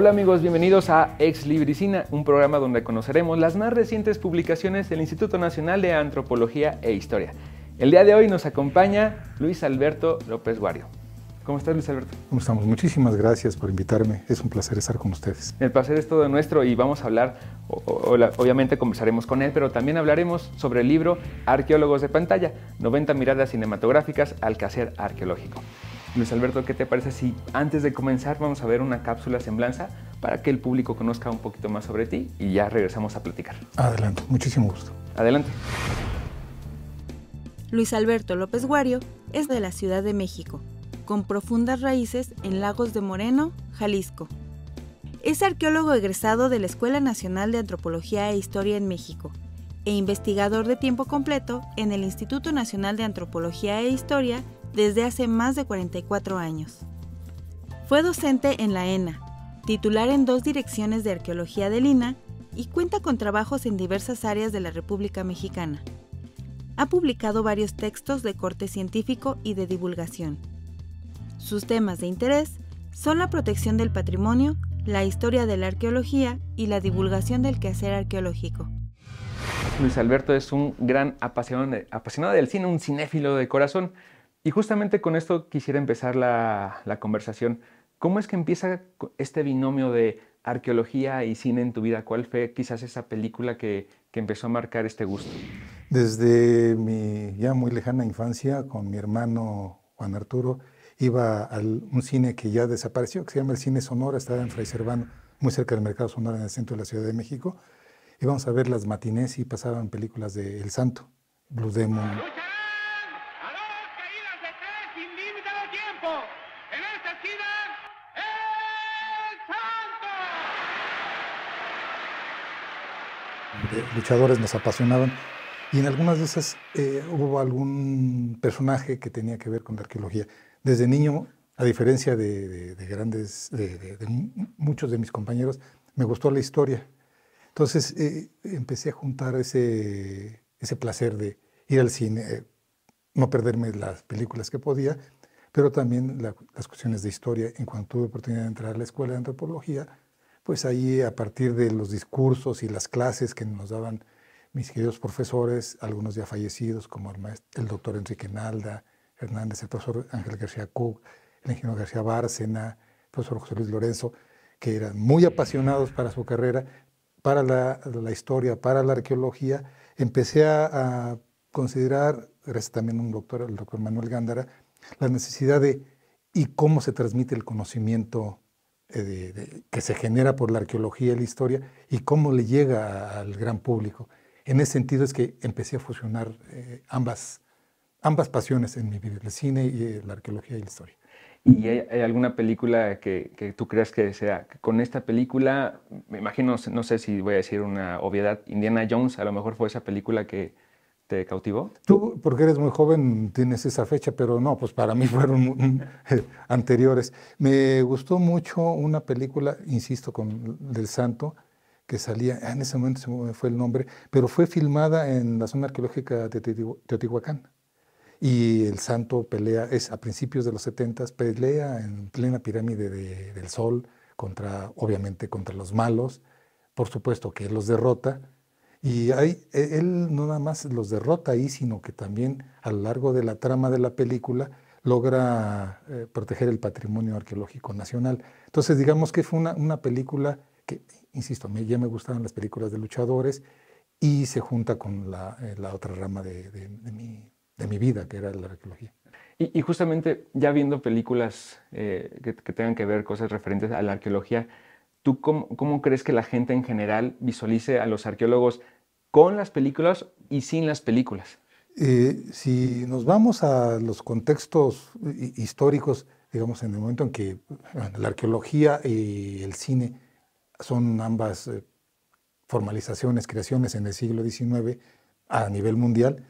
Hola amigos, bienvenidos a Ex Libricina, un programa donde conoceremos las más recientes publicaciones del Instituto Nacional de Antropología e Historia. El día de hoy nos acompaña Luis Alberto López Guario. ¿Cómo estás, Luis Alberto? ¿Cómo estamos? Muchísimas gracias por invitarme. Es un placer estar con ustedes. El placer es todo nuestro y vamos a hablar, obviamente conversaremos con él, pero también hablaremos sobre el libro Arqueólogos de Pantalla, 90 miradas cinematográficas al quehacer arqueológico. Luis Alberto, ¿qué te parece si antes de comenzar vamos a ver una cápsula semblanza para que el público conozca un poquito más sobre ti y ya regresamos a platicar? Adelante, muchísimo gusto. Adelante. Luis Alberto López Guario es de la Ciudad de México, con profundas raíces en Lagos de Moreno, Jalisco. Es arqueólogo egresado de la Escuela Nacional de Antropología e Historia en México e investigador de tiempo completo en el Instituto Nacional de Antropología e Historia desde hace más de 44 años. Fue docente en la ENA, titular en dos direcciones de arqueología del INA y cuenta con trabajos en diversas áreas de la República Mexicana. Ha publicado varios textos de corte científico y de divulgación. Sus temas de interés son la protección del patrimonio, la historia de la arqueología y la divulgación del quehacer arqueológico. Luis Alberto es un gran apasionado del cine, un cinéfilo de corazón. Y justamente con esto quisiera empezar la, conversación. ¿Cómo es que empieza este binomio de arqueología y cine en tu vida? ¿Cuál fue quizás esa película que, empezó a marcar este gusto? Desde mi ya muy lejana infancia, con mi hermano Juan Arturo, iba a un cine que ya desapareció, que se llama el Cine Sonora, estaba en Fray Servano, muy cerca del Mercado Sonora, en el centro de la Ciudad de México. Íbamos a ver las matinés y pasaban películas de El Santo, Blue Demon. luchadores nos apasionaban. Y en algunas de esas eh, hubo algún personaje que tenía que ver con la arqueología. Desde niño, a diferencia de, grandes, de, muchos de mis compañeros, me gustó la historia. Entonces eh, empecé a juntar ese, placer de ir al cine, eh, no perderme las películas que podía, pero también las cuestiones de historia. En cuanto tuve oportunidad de entrar a la escuela de antropología, pues ahí a partir de los discursos y las clases que nos daban mis queridos profesores, algunos ya fallecidos, como el, doctor Enrique Nalda Hernández, el profesor Ángel García Cook, el ingeniero García Bárcena, el profesor José Luis Lorenzo, que eran muy apasionados para su carrera, para la, historia, para la arqueología. Empecé a, considerar, gracias también a un doctor, el doctor Manuel Gándara, la necesidad de y cómo se transmite el conocimiento eh, que se genera por la arqueología y la historia y cómo le llega al gran público. En ese sentido es que empecé a fusionar eh, ambas, ambas pasiones en mi vida, el cine y eh, la arqueología y la historia. ¿Y hay, alguna película que, que, tú creas que sea, con esta película, me imagino, no sé si voy a decir una obviedad, Indiana Jones a lo mejor fue esa película que te cautivó? Tú, porque eres muy joven, tienes esa fecha, pero no, pues para mí fueron anteriores. Me gustó mucho una película, insisto, con del Santo, que salía, ah, en ese momento se me fue el nombre, pero fue filmada en la zona arqueológica de Teotihuacán. Y el santo pelea, es a principios de los 70, pelea en plena pirámide del sol, contra, obviamente contra los malos, por supuesto que los derrota, y ahí e, él no nada más los derrota ahí, sino que también a lo largo de la trama de la película logra eh, proteger el patrimonio arqueológico nacional. Entonces, digamos que fue una, película que, insisto, a mí ya me gustaban las películas de luchadores y se junta con la, eh, otra rama de, mi, vida, que era la arqueología. Y, justamente ya viendo películas eh, que tengan que ver cosas referentes a la arqueología, ¿Tú cómo, crees que la gente en general visualice a los arqueólogos con las películas y sin las películas? Eh, si nos vamos a los contextos históricos, digamos, en el momento en que la arqueología y el cine son ambas eh, formalizaciones, creaciones en el siglo XIX a nivel mundial,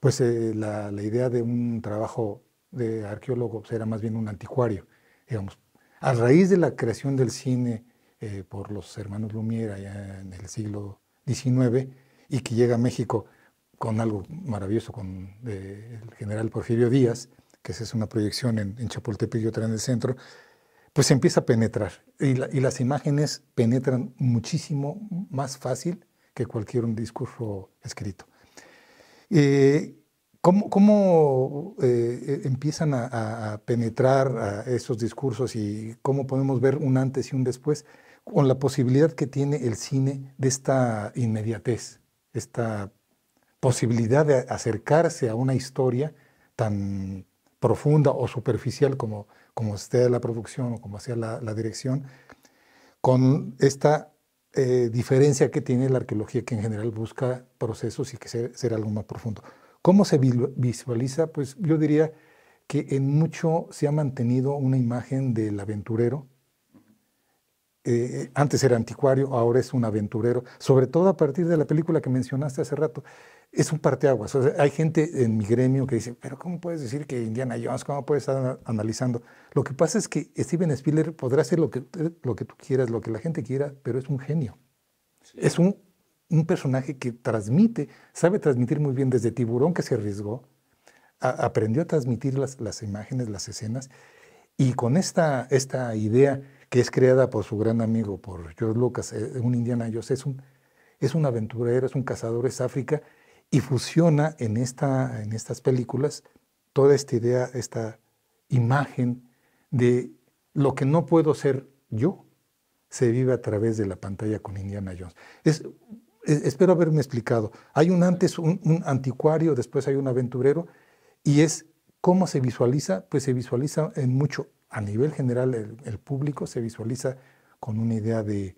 pues eh, la, idea de un trabajo de arqueólogo será pues, era más bien un anticuario, digamos. A raíz de la creación del cine eh, por los hermanos Lumière allá en el siglo XIX y que llega a México con algo maravilloso con eh, el general Porfirio Díaz, que es una proyección en, Chapultepec y otra en el centro, pues empieza a penetrar. Y, las imágenes penetran muchísimo más fácil que cualquier un discurso escrito. Eh, ¿Cómo, empiezan a, a penetrar a esos discursos y cómo podemos ver un antes y un después? con la posibilidad que tiene el cine de esta inmediatez, esta posibilidad de acercarse a una historia tan profunda o superficial como, como esté la producción o como sea la, dirección, con esta eh, diferencia que tiene la arqueología que en general busca procesos y que ser, algo más profundo. ¿Cómo se visualiza? Pues yo diría que en mucho se ha mantenido una imagen del aventurero, eh, antes era anticuario, ahora es un aventurero, sobre todo a partir de la película que mencionaste hace rato. Es un parteaguas. hay gente en mi gremio que dice, pero ¿cómo puedes decir que Indiana Jones? ¿Cómo puedes estar analizando? Lo que pasa es que Steven Spielberg podrá hacer lo que, lo que tú quieras, lo que la gente quiera, pero es un genio. Es un, un, personaje que transmite, sabe transmitir muy bien desde Tiburón que se arriesgó, aprendió a transmitir las, las, imágenes, las escenas, y con esta, esta idea que es creada por su gran amigo, por George Lucas, eh, un Indiana Jones, es un, es un aventurero, es un cazador, es África, y fusiona en, esta, en estas películas toda esta idea, esta imagen de lo que no puedo ser yo, se vive a través de la pantalla con Indiana Jones. E, espero haberme explicado. Hay un antes, un, un anticuario, después hay un aventurero, y es cómo se visualiza, pues se visualiza en mucho a nivel general el, público se visualiza con una idea de,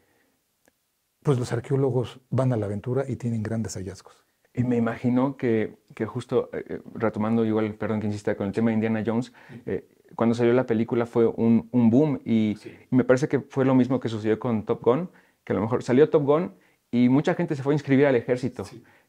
pues los arqueólogos van a la aventura y tienen grandes hallazgos. Y me imagino que, justo, eh, eh, retomando igual, perdón que insista, con el tema de Indiana Jones, eh, cuando salió la película fue un, boom y me parece que fue lo mismo que sucedió con Top Gun, que a lo mejor salió Top Gun y mucha gente se fue a inscribir al ejército.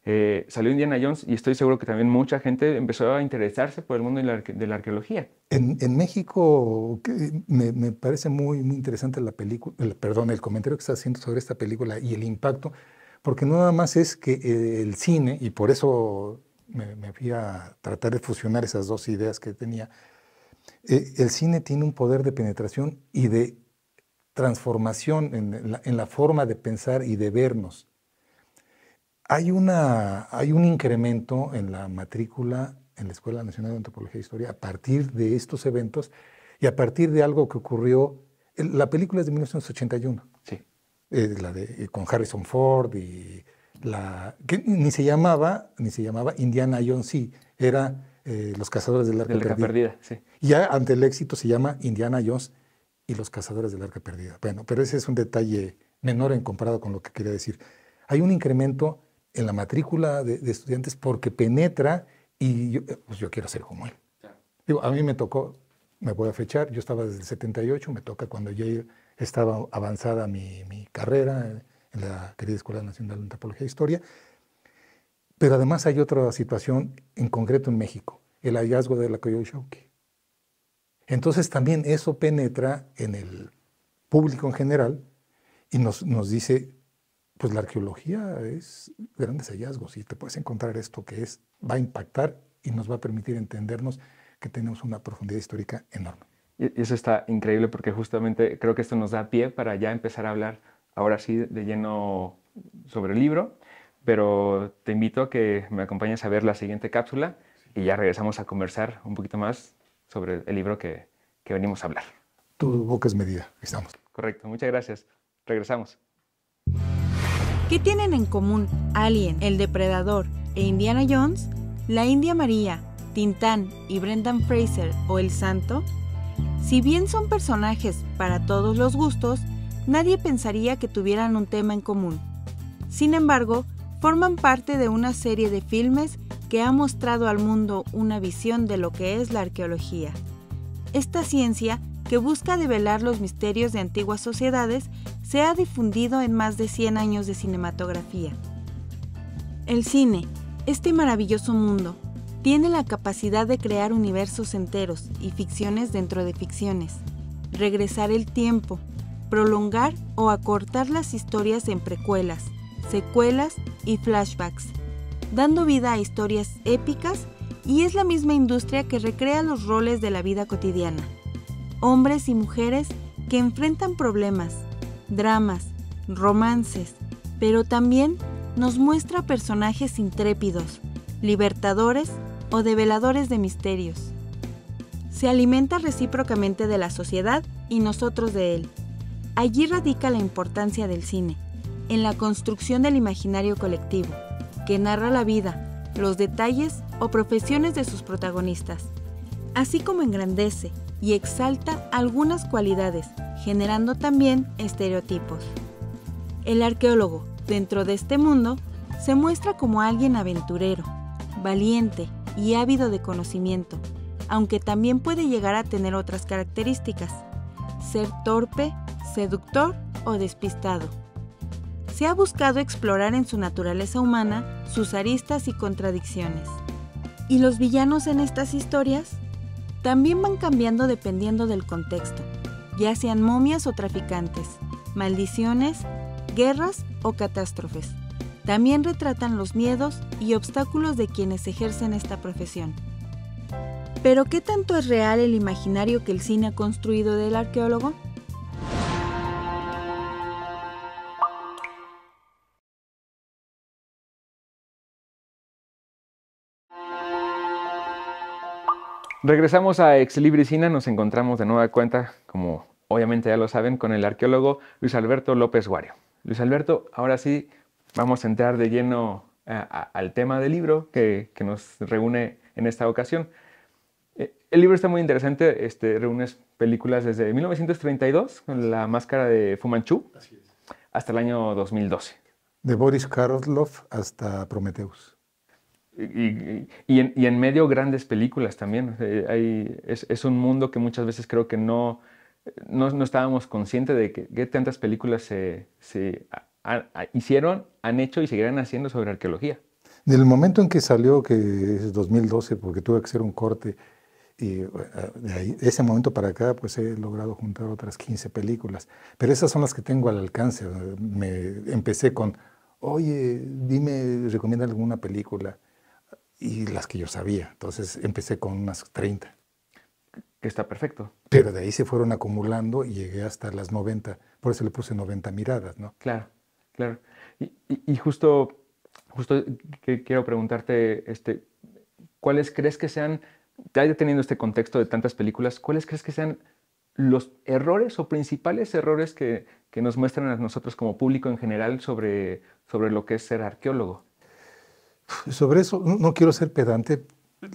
Eh, salió Indiana Jones y estoy seguro que también mucha gente empezó a interesarse por el mundo de la, arqueología. En, México me, parece muy, muy interesante la película, el, perdón, el comentario que está haciendo sobre esta película y el impacto, porque no nada más es que eh, el cine, y por eso me, fui a tratar de fusionar esas dos ideas que tenía, eh, el cine tiene un poder de penetración y de transformación en la, forma de pensar y de vernos. Hay, una, hay un incremento en la matrícula en la Escuela Nacional de Antropología e Historia a partir de estos eventos y a partir de algo que ocurrió. La película es de 1981. Sí. Eh, la de, eh, con Harrison Ford y la. que ni se llamaba, ni se llamaba Indiana Jones, sí. Era eh, Los Cazadores del Arca, de Perdida. ya ante el éxito se llama Indiana Jones y los cazadores del arca perdida. Bueno, pero ese es un detalle menor en comparado con lo que quería decir. Hay un incremento en la matrícula de, estudiantes porque penetra y yo, eh, pues quiero ser como él. Digo, a mí me tocó, me voy a fechar, yo estaba desde el 78, me toca cuando ya estaba avanzada mi, mi carrera en la querida Escuela Nacional de Antropología e Historia. Pero además hay otra situación en concreto en México, el hallazgo de la Coyol entonces también eso penetra en el público en general y nos, dice, pues la arqueología es grandes hallazgos y te puedes encontrar esto que es, va a impactar y nos va a permitir entendernos que tenemos una profundidad histórica enorme. Y eso está increíble porque justamente creo que esto nos da pie para ya empezar a hablar ahora sí de lleno sobre el libro, pero te invito a que me acompañes a ver la siguiente cápsula y ya regresamos a conversar un poquito más sobre el libro que, venimos a hablar. Tu boca es medida, estamos. Correcto, muchas gracias. Regresamos. ¿Qué tienen en común Alien, El Depredador e Indiana Jones? La India María, Tintán y Brendan Fraser o El Santo? Si bien son personajes para todos los gustos, nadie pensaría que tuvieran un tema en común. Sin embargo, forman parte de una serie de filmes que ha mostrado al mundo una visión de lo que es la arqueología. Esta ciencia, que busca develar los misterios de antiguas sociedades, se ha difundido en más de 100 años de cinematografía. El cine, este maravilloso mundo, tiene la capacidad de crear universos enteros y ficciones dentro de ficciones, regresar el tiempo, prolongar o acortar las historias en precuelas, secuelas y flashbacks dando vida a historias épicas y es la misma industria que recrea los roles de la vida cotidiana. Hombres y mujeres que enfrentan problemas, dramas, romances, pero también nos muestra personajes intrépidos, libertadores o develadores de misterios. Se alimenta recíprocamente de la sociedad y nosotros de él. Allí radica la importancia del cine, en la construcción del imaginario colectivo que narra la vida, los detalles o profesiones de sus protagonistas, así como engrandece y exalta algunas cualidades, generando también estereotipos. El arqueólogo, dentro de este mundo, se muestra como alguien aventurero, valiente y ávido de conocimiento, aunque también puede llegar a tener otras características, ser torpe, seductor o despistado se ha buscado explorar en su naturaleza humana sus aristas y contradicciones. ¿Y los villanos en estas historias? También van cambiando dependiendo del contexto, ya sean momias o traficantes, maldiciones, guerras o catástrofes. También retratan los miedos y obstáculos de quienes ejercen esta profesión. Pero ¿qué tanto es real el imaginario que el cine ha construido del arqueólogo? Regresamos a Ex Librisina, nos encontramos de nueva cuenta, como obviamente ya lo saben, con el arqueólogo Luis Alberto López Guario. Luis Alberto, ahora sí vamos a entrar de lleno eh, al tema del libro que, nos reúne en esta ocasión. Eh, el libro está muy interesante, este, reúnes películas desde 1932, con La Máscara de Fu Manchu, hasta el año 2012. De Boris Karloff hasta Prometheus. Y, y, en, y, en, medio grandes películas también. es, es, un mundo que muchas veces creo que no, no, no estábamos conscientes de que, tantas películas se, se hicieron, han hecho y seguirán haciendo sobre arqueología. Del momento en que salió, que es 2012, porque tuve que hacer un corte, y eh, de, ahí, ese momento para acá, pues he logrado juntar otras 15 películas. Pero esas son las que tengo al alcance. Me empecé con, oye, dime, recomienda alguna película y las que yo sabía. Entonces empecé con unas 30. Que está perfecto. Pero de ahí se fueron acumulando y llegué hasta las 90. Por eso le puse 90 miradas, ¿no? Claro, claro. Y, justo, justo que quiero preguntarte, este, ¿cuáles crees que sean, ya teniendo este contexto de tantas películas, cuáles crees que sean los errores o principales errores que, que nos muestran a nosotros como público en general sobre, sobre lo que es ser arqueólogo? Sobre eso, no quiero ser pedante,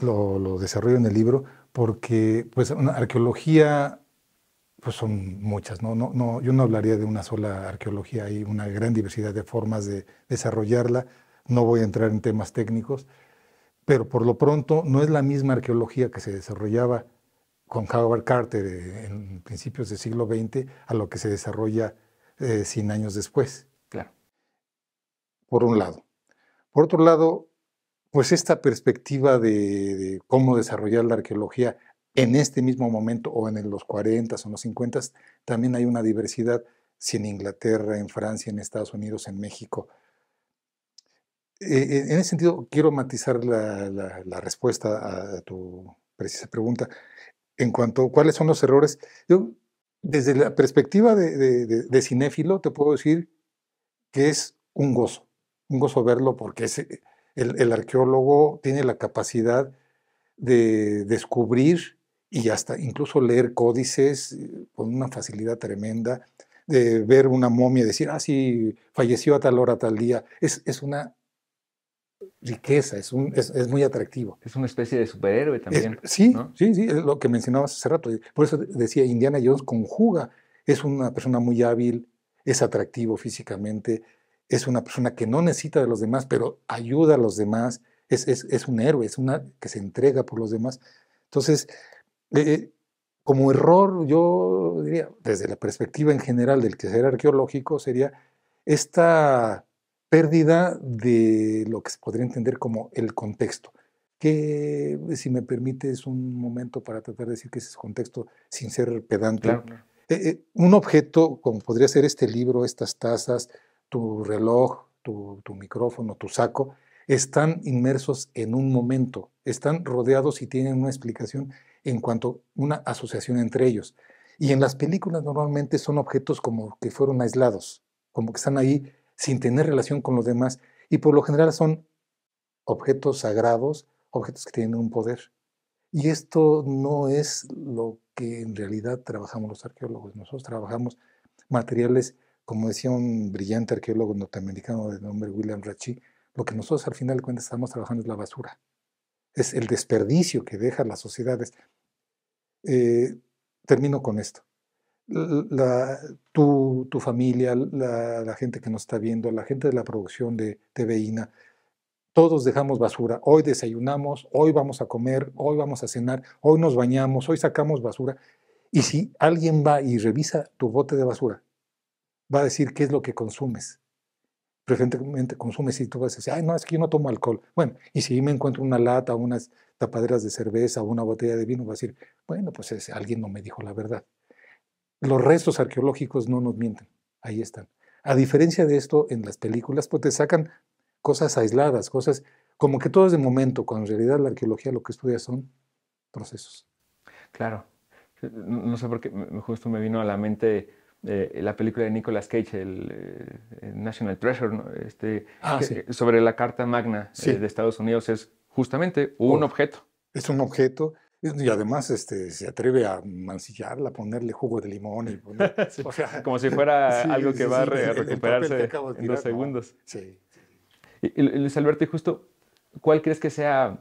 lo, desarrollo en el libro, porque pues una arqueología pues son muchas, ¿no? No, no, yo no hablaría de una sola arqueología, hay una gran diversidad de formas de desarrollarla, no voy a entrar en temas técnicos, pero por lo pronto no es la misma arqueología que se desarrollaba con Howard Carter eh, en principios del siglo XX a lo que se desarrolla eh, cien años después. Claro. Por un lado. Por otro lado, pues esta perspectiva de, cómo desarrollar la arqueología en este mismo momento o en los 40 o en los 50 también hay una diversidad, si en Inglaterra, en Francia, en Estados Unidos, en México. Eh, eh, en ese sentido, quiero matizar la, respuesta a tu precisa pregunta. En cuanto a cuáles son los errores, yo desde la perspectiva de, cinéfilo te puedo decir que es un gozo un gozo verlo porque eh, el, arqueólogo tiene la capacidad de descubrir y hasta incluso leer códices eh, con una facilidad tremenda, de ver una momia y decir, ah, sí, falleció a tal hora, a tal día. Es, es una riqueza, es, un, es, muy atractivo. Es una especie de superhéroe también. sí, sí, sí, es lo que mencionabas hace rato. Por eso decía, Indiana Jones conjuga, es una persona muy hábil, es atractivo físicamente, es una persona que no necesita de los demás, pero ayuda a los demás, es, es, un héroe, es una que se entrega por los demás. Entonces, eh, eh, como error, yo diría, desde la perspectiva en general del que ser arqueológico, sería esta pérdida de lo que se podría entender como el contexto, que si me permite es un momento para tratar de decir que ese es contexto sin ser pedante. Eh, un objeto como podría ser este libro, estas tazas, tu reloj, tu, micrófono, tu saco, están inmersos en un momento, están rodeados y tienen una explicación en cuanto a una asociación entre ellos. Y en las películas normalmente son objetos como que fueron aislados, como que están ahí sin tener relación con los demás y por lo general son objetos sagrados, objetos que tienen un poder. Y esto no es lo que en realidad trabajamos los arqueólogos, nosotros trabajamos materiales como decía un brillante arqueólogo norteamericano de nombre William rachi lo que nosotros al final de cuentas estamos trabajando es la basura, es el desperdicio que dejan las sociedades. Eh, termino con esto. tú, tu familia, la, la, gente que nos está viendo, la gente de la producción de TVINA, todos dejamos basura. Hoy desayunamos, hoy vamos a comer, hoy vamos a cenar, hoy nos bañamos, hoy sacamos basura. Y si alguien va y revisa tu bote de basura va a decir qué es lo que consumes. Preferentemente consumes y tú vas a decir, ay, no, es que yo no tomo alcohol. Bueno, y si me encuentro una lata, unas tapaderas de cerveza o una botella de vino, va a decir, bueno, pues alguien no me dijo la verdad. Los restos arqueológicos no nos mienten, ahí están. A diferencia de esto, en las películas, pues te sacan cosas aisladas, cosas como que todo es de momento, cuando en realidad la arqueología lo que estudia son procesos. Claro. No sé por qué, justo me vino a la mente eh, la película de Nicolas Cage, el, eh, National Treasure, este, ah, eh, sobre la Carta Magna de Estados Unidos, es justamente un objeto. Es un objeto y además este, se atreve a mancillarla, ponerle jugo de limón. como si fuera algo que va a recuperarse en dos segundos. Luis Alberto, y justo, ¿cuál crees que sea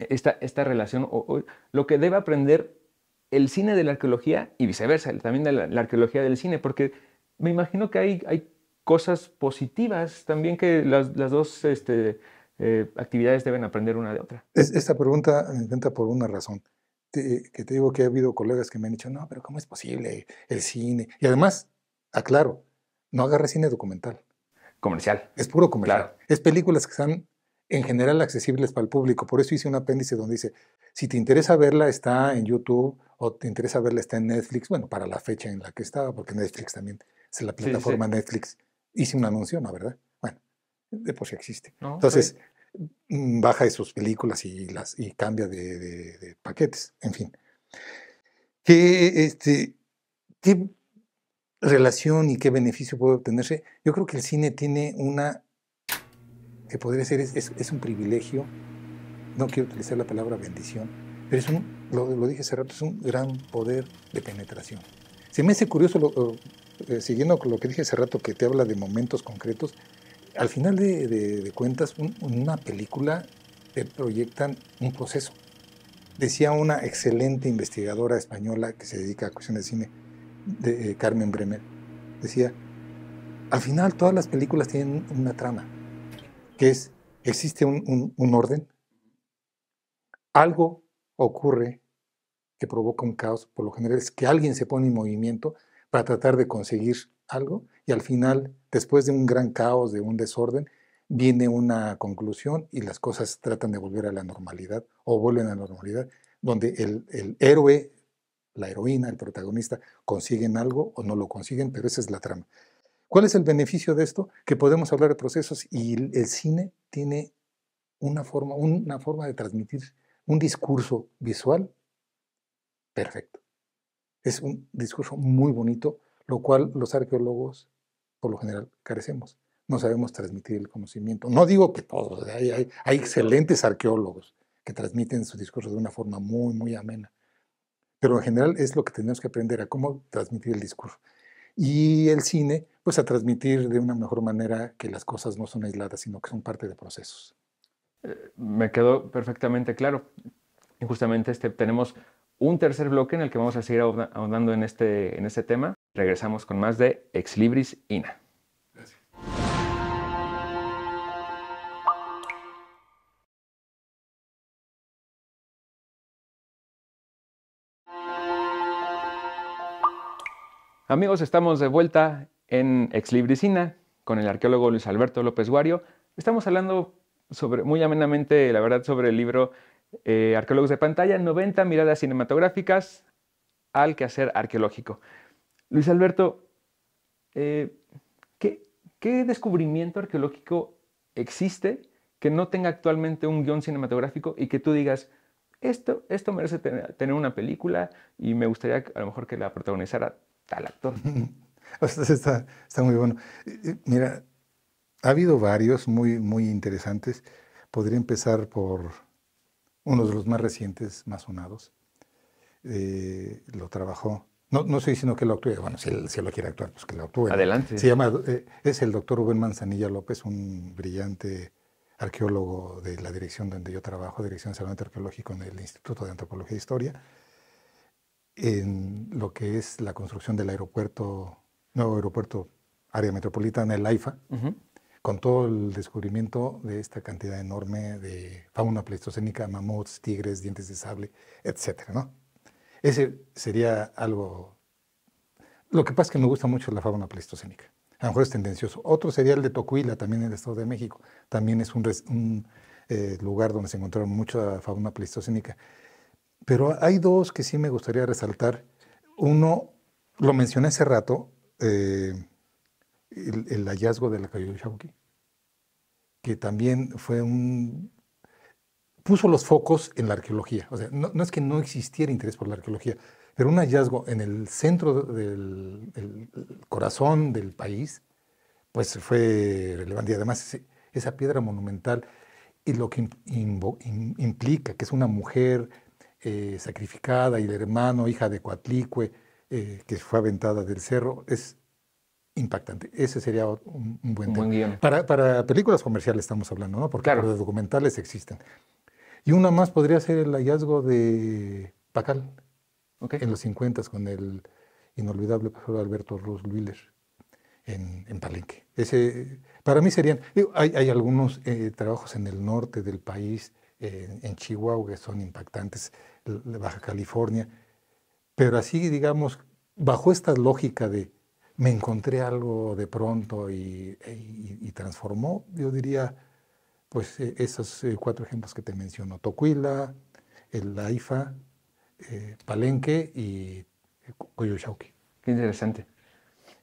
esta, esta relación o, o lo que debe aprender el cine de la arqueología y viceversa, también de la, arqueología del cine, porque me imagino que hay, cosas positivas también que las, dos este, eh, actividades deben aprender una de otra. esta pregunta me encanta por una razón. que te digo que ha habido colegas que me han dicho, no, pero ¿cómo es posible el cine? Y además, aclaro, no agarre cine documental. Comercial. Es puro comercial. Es películas que están en general accesibles para el público. Por eso hice un apéndice donde dice, si te interesa verla, está en YouTube, o te interesa verla, está en Netflix, bueno, para la fecha en la que estaba, porque Netflix también es la plataforma Netflix. Hice un anuncio, ¿no? ¿Verdad? Bueno, de por si existe. Entonces, mm, baja de sus películas y, las, y cambia de, paquetes, en fin. Este, ¿Qué relación y qué beneficio puede obtenerse? Yo creo que el cine tiene una que podría ser es, un privilegio, no quiero utilizar la palabra bendición, pero es un, lo, dije hace rato, es un gran poder de penetración. Se me hace curioso, eh, siguiendo con lo que dije hace rato, que te habla de momentos concretos, al final de, cuentas, una película te proyectan un proceso. Decía una excelente investigadora española que se dedica a cuestiones de cine, de, eh, Carmen Bremer, decía, al final todas las películas tienen una trama que es, existe un, orden, algo ocurre que provoca un caos, por lo general es que alguien se pone en movimiento para tratar de conseguir algo y al final, después de un gran caos, de un desorden, viene una conclusión y las cosas tratan de volver a la normalidad o vuelven a la normalidad, donde el, el héroe, la heroína, el protagonista, consiguen algo o no lo consiguen, pero esa es la trama. ¿Cuál es el beneficio de esto? Que podemos hablar de procesos y el cine tiene una forma, una forma de transmitir un discurso visual perfecto. Es un discurso muy bonito, lo cual los arqueólogos por lo general carecemos. No sabemos transmitir el conocimiento. No digo que todos, hay, excelentes arqueólogos que transmiten su discurso de una forma muy, muy amena. Pero en general es lo que tenemos que aprender a cómo transmitir el discurso y el cine, pues a transmitir de una mejor manera que las cosas no son aisladas, sino que son parte de procesos. Eh, me quedó perfectamente claro. Y justamente este, tenemos un tercer bloque en el que vamos a seguir ahondando en este, en este tema. Regresamos con más de Ex Libris INA. Amigos, estamos de vuelta en Exlibricina con el arqueólogo Luis Alberto López Guario. Estamos hablando sobre, muy amenamente, la verdad, sobre el libro eh, Arqueólogos de Pantalla, 90 miradas cinematográficas al quehacer arqueológico. Luis Alberto, eh, ¿qué, descubrimiento arqueológico existe que no tenga actualmente un guión cinematográfico y que tú digas, esto, esto merece tener, una película y me gustaría a lo mejor que la protagonizara tal actor. está, está, muy bueno. Mira, ha habido varios muy, muy interesantes. Podría empezar por uno de los más recientes, más sonados. Eh, lo trabajó. No, no estoy sino que lo actúe, bueno, si él, si lo quiere actuar, pues que lo actúe. Adelante. Se llama, eh, es el doctor Rubén Manzanilla López, un brillante arqueólogo de la dirección donde yo trabajo, Dirección de Salvamento Arqueológico en el Instituto de Antropología e Historia en lo que es la construcción del aeropuerto, nuevo aeropuerto área metropolitana, el AIFA, con todo el descubrimiento de esta cantidad enorme de fauna pleistocénica, mamuts, tigres, dientes de sable, etc. Ese sería algo... Lo que pasa es que me gusta mucho la fauna pleistocénica. A lo mejor es tendencioso. Otro sería el de Tocuila, también en el Estado de México. También es un, eh, lugar donde se encontraron mucha fauna pleistocénica. Pero hay dos que sí me gustaría resaltar. Uno, lo mencioné hace rato, eh, el, hallazgo de la calle de que también fue un... puso los focos en la arqueología. O sea, no, es que no existiera interés por la arqueología, pero un hallazgo en el centro del corazón del país, pues fue relevante. Y además esa piedra monumental y lo que implica, que es una mujer eh, sacrificada y el hermano, hija de Coatlicue, eh, que fue aventada del cerro, es impactante. Ese sería un, buen, guión. para, películas comerciales estamos hablando, ¿no? Porque los documentales existen. Y una más podría ser el hallazgo de Pacal en los 50 con el inolvidable profesor Alberto Ruz Luiller en, en Palenque. Ese, para mí serían, hay, algunos eh, trabajos en el norte del país en Chihuahua, que son impactantes, Baja California. Pero así, digamos, bajo esta lógica de me encontré algo de pronto y, e, transformó, yo diría, pues eh, esos eh, cuatro ejemplos que te menciono, Tocuila, el AIFA, eh, Palenque y Coyoshauqui. Qué interesante.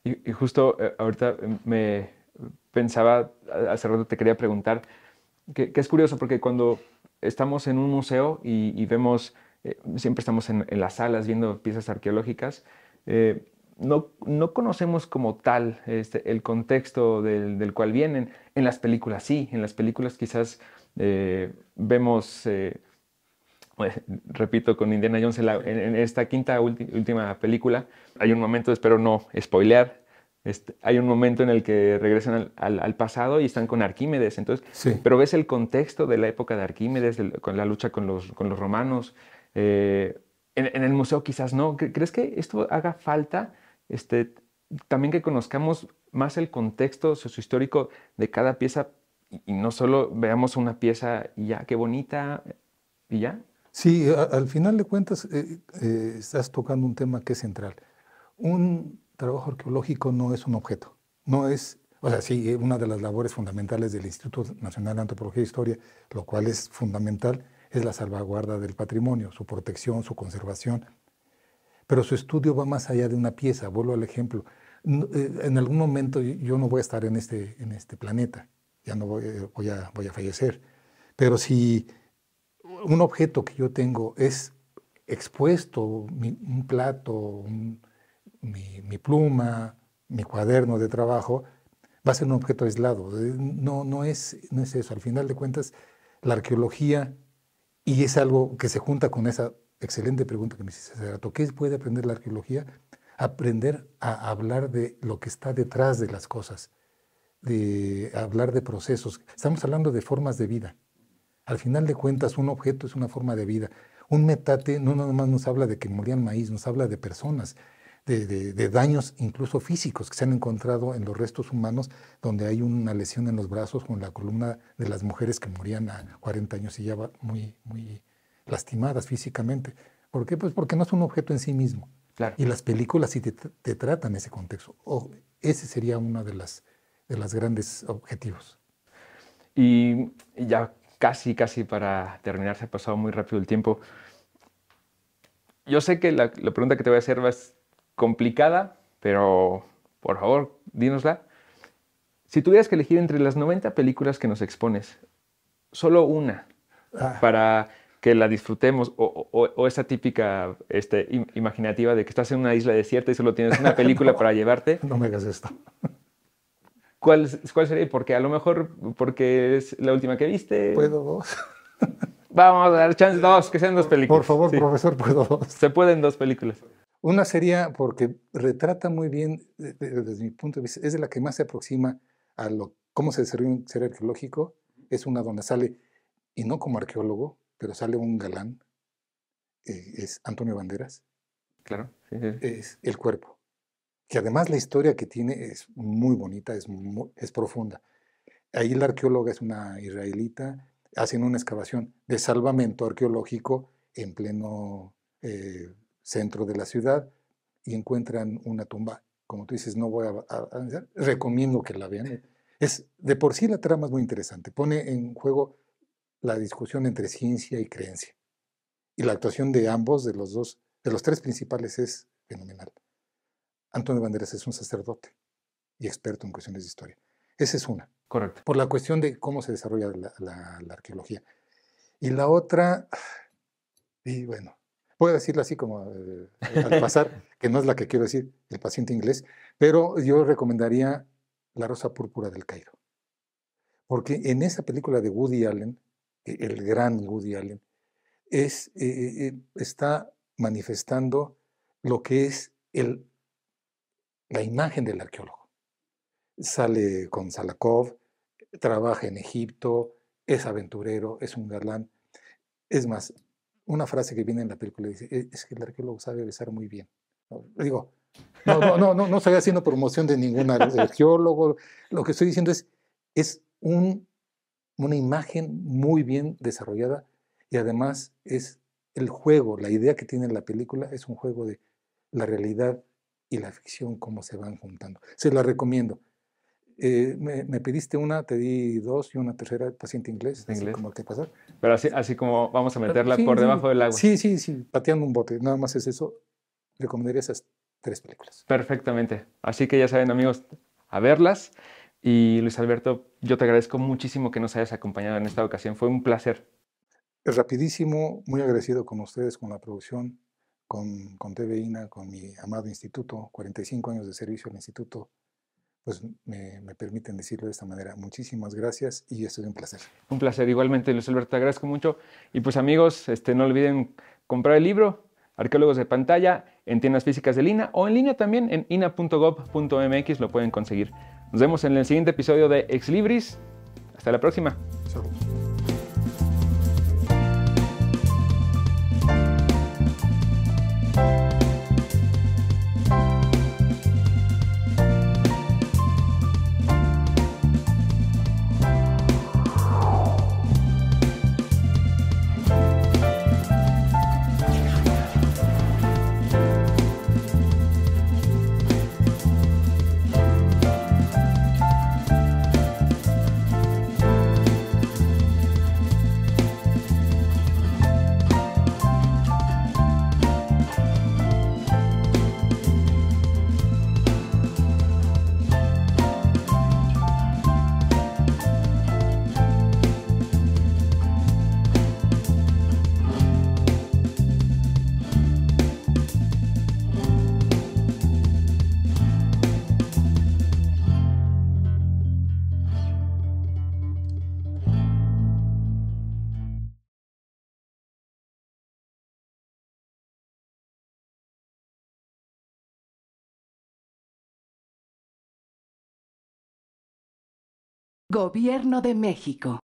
Y, justo ahorita me pensaba, hace rato te quería preguntar, que, es curioso porque cuando estamos en un museo y, vemos, eh, siempre estamos en, las salas viendo piezas arqueológicas, eh, no, conocemos como tal este, el contexto del, cual vienen. En las películas sí, en las películas quizás eh, vemos, pues, repito, con Indiana Jones en, esta quinta última película, hay un momento, espero no spoilear, este, hay un momento en el que regresan al, pasado y están con Arquímedes. Entonces, Pero ves el contexto de la época de Arquímedes, con la lucha con los, romanos. Eh, en, el museo quizás no. ¿Crees que esto haga falta? Este, también que conozcamos más el contexto sociohistórico de cada pieza y, no solo veamos una pieza y ya, qué bonita, y ya. Sí, al final de cuentas eh, eh, estás tocando un tema que es central. Un trabajo arqueológico no es un objeto, no es, o sea, sí, eh, una de las labores fundamentales del Instituto Nacional de Antropología e Historia, lo cual es fundamental, es la salvaguarda del patrimonio, su protección, su conservación. Pero su estudio va más allá de una pieza, vuelvo al ejemplo. Eh, en algún momento yo no voy a estar en este, en este planeta, ya no voy, eh, voy a, voy a fallecer. Pero si un objeto que yo tengo es expuesto, un plato, un mi, pluma, mi cuaderno de trabajo, va a ser un objeto aislado. Eh, no, es, no eso. Al final de cuentas, la arqueología, y es algo que se junta con esa excelente pregunta que me hiciste hace rato, ¿qué puede aprender la arqueología? Aprender a hablar de lo que está detrás de las cosas, de hablar de procesos. Estamos hablando de formas de vida. Al final de cuentas, un objeto es una forma de vida. Un metate no nada más nos habla de que molían maíz, nos habla de personas, de, daños incluso físicos que se han encontrado en los restos humanos, donde hay una lesión en los brazos con la columna de las mujeres que morían a 40 años y ya muy, muy lastimadas físicamente. ¿Por qué? Pues porque no es un objeto en sí mismo. Y las películas sí te, tratan ese contexto. O ese sería uno de las, de las grandes objetivos. Y ya casi, casi para terminar, se ha pasado muy rápido el tiempo. Yo sé que la, pregunta que te voy a hacer va a complicada, pero por favor, dínosla. Si tuvieras que elegir entre las 90 películas que nos expones, solo una ah. para que la disfrutemos o, esa típica este, imaginativa de que estás en una isla desierta y solo tienes una película para llevarte. No me hagas esto. ¿Cuál, ¿Cuál sería? Porque a lo mejor porque es la última que viste. Puedo dos. Vamos a dar chance dos, que sean dos películas. Por favor, profesor, puedo dos. Se pueden dos películas. Una sería porque retrata muy bien, desde mi punto de vista, es de la que más se aproxima a lo, cómo se desarrolla un ser arqueológico. Es una donde sale, y no como arqueólogo, pero sale un galán, eh, es Antonio Banderas. Claro. Es el cuerpo. Que además la historia que tiene es muy bonita, es, es profunda. Ahí la arqueóloga es una israelita, hacen una excavación de salvamento arqueológico en pleno eh, centro de la ciudad y encuentran una tumba. Como tú dices, no voy a, Recomiendo que la vean. Es, de por sí la trama es muy interesante. Pone en juego la discusión entre ciencia y creencia. Y la actuación de ambos, de los dos, de los tres principales, es fenomenal. Antonio Banderas es un sacerdote y experto en cuestiones de historia. Esa es una. Correcto. Por la cuestión de cómo se desarrolla la arqueología. Y la otra, y bueno, Puedo decirlo así como eh, al pasar, que no es la que quiero decir, el paciente inglés, pero yo recomendaría La Rosa Púrpura del Cairo. Porque en esa película de Woody Allen, e, el gran Woody Allen, es, e, e, está manifestando lo que es la imagen del arqueólogo. Sale con Salakov, trabaja en Egipto, es aventurero, es un galán. Es más, una frase que viene en la película, dice, e, es que el arqueólogo sabe besar muy bien. Digo, no, no, no, no, no estoy haciendo promoción de ninguna arqueólogo, lo que estoy diciendo es, es una imagen muy bien desarrollada y además es el juego, la idea que tiene la película es un juego de la realidad y la ficción, cómo se van juntando. Se la recomiendo. Eh, me, pediste una, te di dos y una tercera paciente inglés, inglés. Así que pasar. Pero así, así como vamos a meterla por debajo del agua. Sí, sí, sí, pateando un bote, nada más es eso. Recomendaría esas tres películas. Perfectamente. Así que ya saben, amigos, a verlas. Y Luis Alberto, yo te agradezco muchísimo que nos hayas acompañado en esta ocasión. Fue un placer. rapidísimo, muy agradecido con ustedes, con la producción, con, con TVINA, con mi amado instituto, 45 años de servicio al instituto pues me, permiten decirlo de esta manera. Muchísimas gracias y esto es un placer. Un placer, igualmente, Luis Alberto, te agradezco mucho. Y pues amigos, este, no olviden comprar el libro, Arqueólogos de Pantalla, en tiendas físicas de INA o en línea también en ina.gov.mx lo pueden conseguir. Nos vemos en el siguiente episodio de Ex Libris. Hasta la próxima. Gobierno de México.